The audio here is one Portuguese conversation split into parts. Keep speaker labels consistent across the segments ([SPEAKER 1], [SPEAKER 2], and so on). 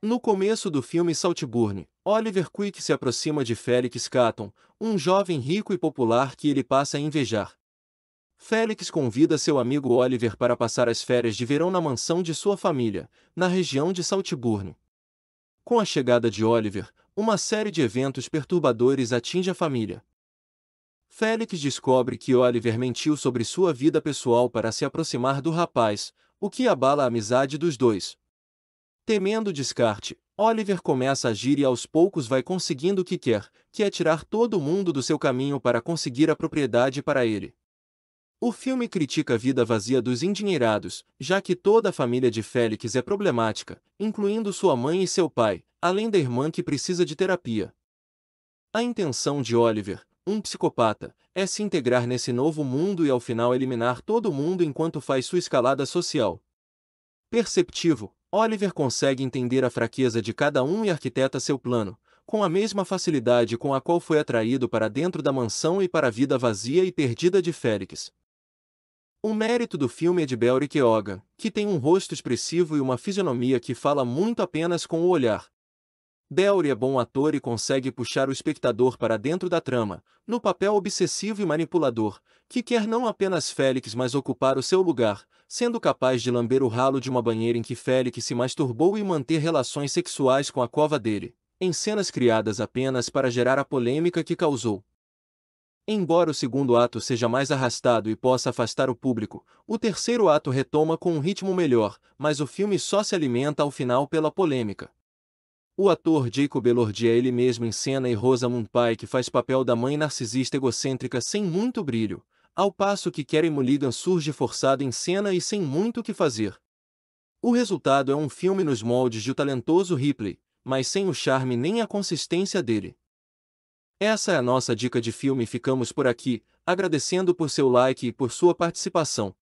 [SPEAKER 1] No começo do filme Saltburn, Oliver Quick se aproxima de Felix Caton, um jovem rico e popular que ele passa a invejar. Felix convida seu amigo Oliver para passar as férias de verão na mansão de sua família, na região de Saltburn. Com a chegada de Oliver, uma série de eventos perturbadores atinge a família. Felix descobre que Oliver mentiu sobre sua vida pessoal para se aproximar do rapaz, o que abala a amizade dos dois. Temendo o descarte, Oliver começa a agir e aos poucos vai conseguindo o que quer, que é tirar todo mundo do seu caminho para conseguir a propriedade para ele. O filme critica a vida vazia dos endinheirados, já que toda a família de Félix é problemática, incluindo sua mãe e seu pai, além da irmã que precisa de terapia. A intenção de Oliver, um psicopata, é se integrar nesse novo mundo e ao final eliminar todo mundo enquanto faz sua escalada social. Perceptivo, Oliver consegue entender a fraqueza de cada um e arquiteta seu plano, com a mesma facilidade com a qual foi atraído para dentro da mansão e para a vida vazia e perdida de Félix. O mérito do filme é de Belric Ogan, que tem um rosto expressivo e uma fisionomia que fala muito apenas com o olhar. Belry é bom ator e consegue puxar o espectador para dentro da trama, no papel obsessivo e manipulador, que quer não apenas Félix mas ocupar o seu lugar, sendo capaz de lamber o ralo de uma banheira em que Félix se masturbou e manter relações sexuais com a cova dele, em cenas criadas apenas para gerar a polêmica que causou. Embora o segundo ato seja mais arrastado e possa afastar o público, o terceiro ato retoma com um ritmo melhor, mas o filme só se alimenta ao final pela polêmica. O ator Jacob Elordi é ele mesmo em cena e Rosamund Pike faz papel da mãe narcisista egocêntrica sem muito brilho, ao passo que Kerry Mulligan surge forçado em cena e sem muito o que fazer. O resultado é um filme nos moldes de O Talentoso Ripley, mas sem o charme nem a consistência dele. Essa é a nossa dica de filme ficamos por aqui, agradecendo por seu like e por sua participação.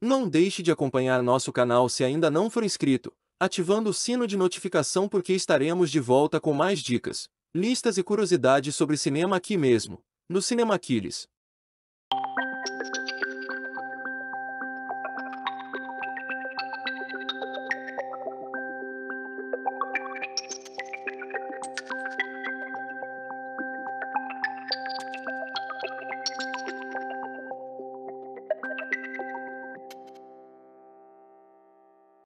[SPEAKER 1] Não deixe de acompanhar nosso canal se ainda não for inscrito, ativando o sino de notificação porque estaremos de volta com mais dicas, listas e curiosidades sobre cinema aqui mesmo, no Cinemaquiles.